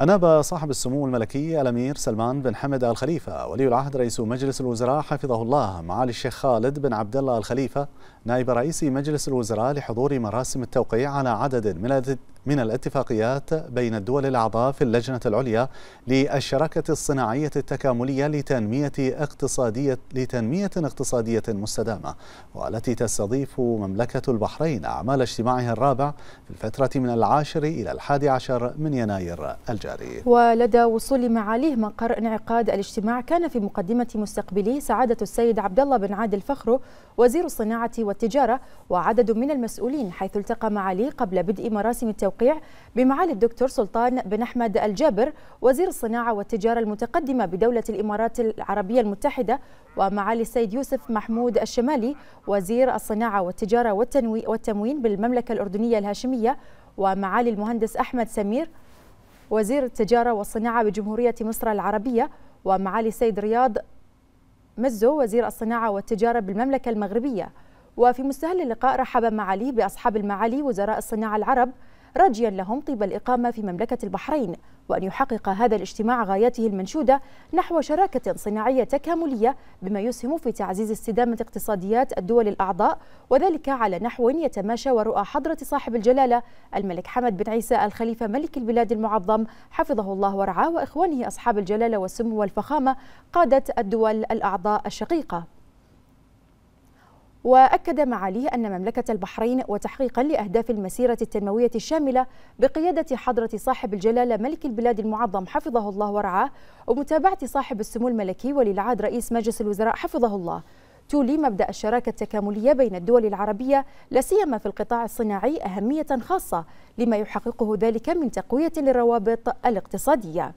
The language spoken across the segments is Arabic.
أناب صاحب السمو الملكي الأمير سلمان بن حمد آل خليفة ولي العهد رئيس مجلس الوزراء حفظه الله معالي الشيخ خالد بن عبد الله الخليفة نائب رئيس مجلس الوزراء لحضور مراسم التوقيع على عدد من من الاتفاقيات بين الدول الأعضاء في اللجنة العليا للشراكة الصناعية التكاملية لتنمية اقتصادية لتنمية اقتصادية مستدامة والتي تستضيف مملكة البحرين أعمال اجتماعها الرابع في الفترة من العاشر إلى الحادي عشر من يناير الجاري ولدى وصول معاليه مقر انعقاد الاجتماع كان في مقدمة مستقبله سعادة السيد عبد الله بن عادل فخرو وزير الصناعة والتجارة وعدد من المسؤولين حيث التقى معاليه قبل بدء مراسم التوقيع التوقيع بمعالي الدكتور سلطان بن أحمد الجابر وزير الصناعة والتجارة المتقدمة بدولة الإمارات العربية المتحدة ومعالي السيد يوسف محمود الشمالي وزير الصناعة والتجارة والتموين بالمملكة الأردنية الهاشمية ومعالي المهندس أحمد سمير وزير التجارة والصناعة بجمهورية مصر العربية ومعالي السيد رياض مزو وزير الصناعة والتجارة بالمملكة المغربية وفي مستهل اللقاء رحب معالي بأصحاب المعالي وزراء الصناعة العرب راجيا لهم طيب الإقامة في مملكة البحرين وأن يحقق هذا الاجتماع غاياته المنشودة نحو شراكة صناعية تكاملية بما يسهم في تعزيز استدامة اقتصاديات الدول الأعضاء وذلك على نحو يتماشى ورؤى حضرة صاحب الجلالة الملك حمد بن عيسى الخليفة ملك البلاد المعظم حفظه الله ورعاه وإخوانه أصحاب الجلالة والسمو والفخامة قادة الدول الأعضاء الشقيقة وأكد معاليه أن مملكة البحرين وتحقيقا لأهداف المسيرة التنموية الشاملة بقيادة حضرة صاحب الجلالة ملك البلاد المعظم حفظه الله ورعاه ومتابعة صاحب السمو الملكي ولي العهد رئيس مجلس الوزراء حفظه الله تولي مبدأ الشراكة التكاملية بين الدول العربية لا سيما في القطاع الصناعي أهمية خاصة لما يحققه ذلك من تقوية للروابط الاقتصادية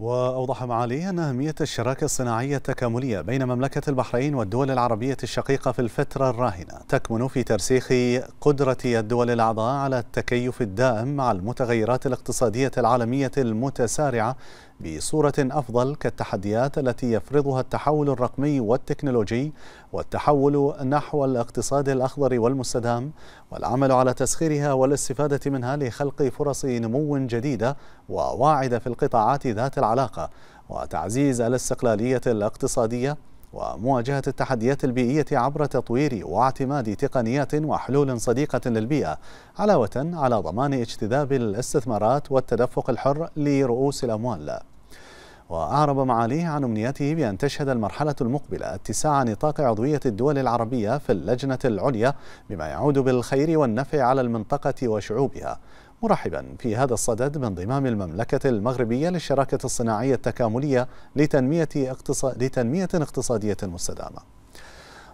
وأوضح معاليه أن أهمية الشراكة الصناعية التكاملية بين مملكة البحرين والدول العربية الشقيقة في الفترة الراهنة تكمن في ترسيخ قدرة الدول الأعضاء على التكيف الدائم مع المتغيرات الاقتصادية العالمية المتسارعة بصورة أفضل كالتحديات التي يفرضها التحول الرقمي والتكنولوجي والتحول نحو الاقتصاد الأخضر والمستدام والعمل على تسخيرها والاستفادة منها لخلق فرص نمو جديدة وواعدة في القطاعات ذات العلاقة وتعزيز الاستقلالية الاقتصادية ومواجهة التحديات البيئية عبر تطوير واعتماد تقنيات وحلول صديقة للبيئة علاوة على ضمان اجتذاب الاستثمارات والتدفق الحر لرؤوس الأموال وأعرب معاليه عن أمنيته بأن تشهد المرحلة المقبلة اتساع نطاق عضوية الدول العربية في اللجنة العليا بما يعود بالخير والنفع على المنطقة وشعوبها مرحبا في هذا الصدد بانضمام المملكة المغربية للشراكة الصناعية التكاملية لتنمية, اقتصاد... لتنمية اقتصادية مستدامة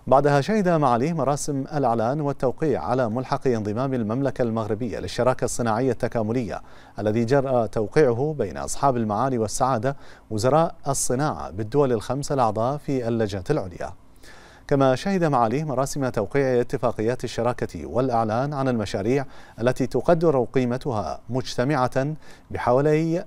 بعدها شهد معاليه مراسم الإعلان والتوقيع على ملحق انضمام المملكة المغربية للشراكة الصناعية التكاملية الذي جرى توقيعه بين أصحاب المعالي والسعادة وزراء الصناعة بالدول الخمسة الأعضاء في اللجنة العليا كما شهد معاليه مراسم توقيع اتفاقيات الشراكة والإعلان عن المشاريع التي تقدر قيمتها مجتمعة بحوالي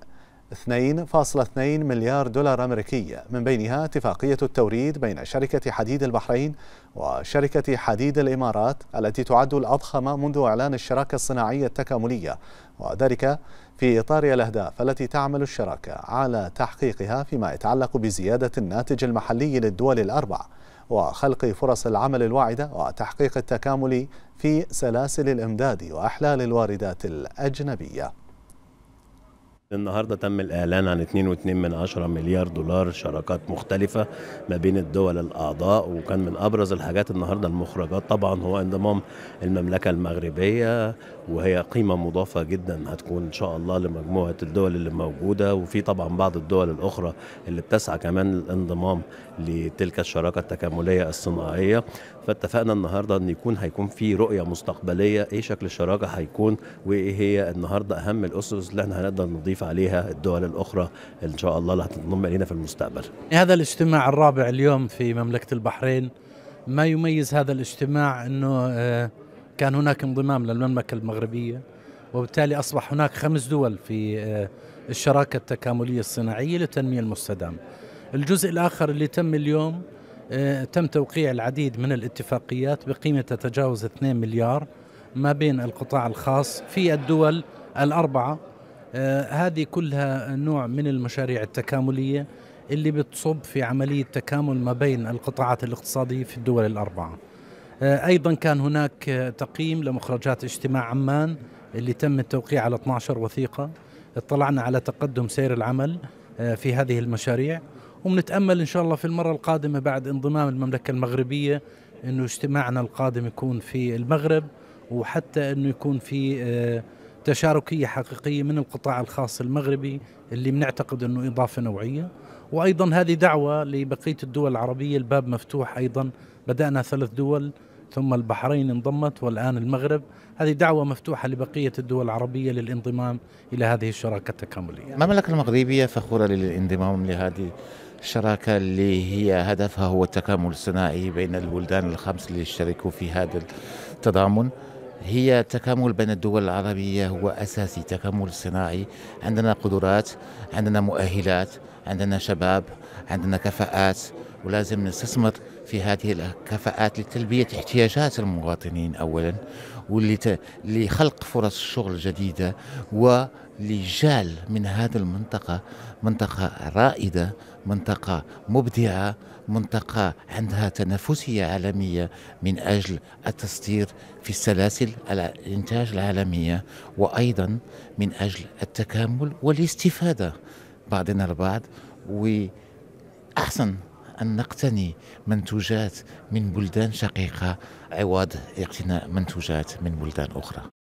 2.2 مليار دولار أمريكي من بينها اتفاقية التوريد بين شركة حديد البحرين وشركة حديد الإمارات التي تعد الأضخم منذ إعلان الشراكة الصناعية التكاملية وذلك في إطار الأهداف التي تعمل الشراكة على تحقيقها فيما يتعلق بزيادة الناتج المحلي للدول الأربع وخلق فرص العمل الواعدة وتحقيق التكامل في سلاسل الإمداد وإحلال الواردات الأجنبية النهارده تم الاعلان عن 2.2 مليار دولار شراكات مختلفه ما بين الدول الاعضاء وكان من ابرز الحاجات النهارده المخرجات طبعا هو انضمام المملكه المغربيه وهي قيمة مضافة جدا هتكون إن شاء الله لمجموعة الدول اللي موجودة وفي طبعا بعض الدول الأخرى اللي بتسعى كمان للانضمام لتلك الشراكة التكاملية الصناعية فاتفقنا النهاردة أن يكون هيكون في رؤية مستقبلية إيه شكل الشراكة هيكون وإيه هي النهاردة أهم الأسس اللي احنا هنقدر نضيف عليها الدول الأخرى إن شاء الله اللي هتنضم إلينا في المستقبل هذا الاجتماع الرابع اليوم في مملكة البحرين ما يميز هذا الاجتماع أنه آه كان هناك انضمام للمملكة المغربية وبالتالي أصبح هناك خمس دول في آه، الشراكة التكاملية الصناعية للتنمية المستدامة الجزء الآخر اللي تم اليوم آه، تم توقيع العديد من الاتفاقيات بقيمة تتجاوز 2 مليار ما بين القطاع الخاص في الدول الأربعة آه، هذه كلها نوع من المشاريع التكاملية اللي بتصب في عملية تكامل ما بين القطاعات الاقتصادية في الدول الأربعة آه، ايضا كان هناك آه، تقييم لمخرجات اجتماع عمان اللي تم التوقيع على 12 وثيقه اطلعنا على تقدم سير العمل آه، في هذه المشاريع وبنتامل ان شاء الله في المره القادمه بعد انضمام المملكه المغربيه انه اجتماعنا القادم يكون في المغرب وحتى انه يكون في تشاركيه حقيقيه من القطاع الخاص المغربي اللي بنعتقد انه اضافه نوعيه وايضا هذه دعوه لبقيه الدول العربيه الباب مفتوح ايضا بدانا ثلاث دول ثم البحرين انضمت والآن المغرب هذه دعوة مفتوحة لبقية الدول العربية للانضمام إلى هذه الشراكة التكاملية المملكة المغربية فخورة للانضمام لهذه الشراكة اللي هي هدفها هو التكامل الصناعي بين البلدان الخمس اللي يشتركوا في هذا التضامن هي التكامل بين الدول العربية هو أساسي تكامل صناعي عندنا قدرات عندنا مؤهلات عندنا شباب عندنا كفاءات ولازم نستثمر في هذه الكفاءات لتلبية احتياجات المواطنين أولا ولخلق فرص شغل جديدة ولجال من هذه المنطقة منطقة رائدة منطقة مبدعة منطقة عندها تنافسية عالمية من أجل التصدير في السلاسل الإنتاج العالمية وأيضا من أجل التكامل والاستفادة بعضنا البعض وأحسن أن نقتني منتوجات من بلدان شقيقة عوض اقتناء منتوجات من بلدان أخرى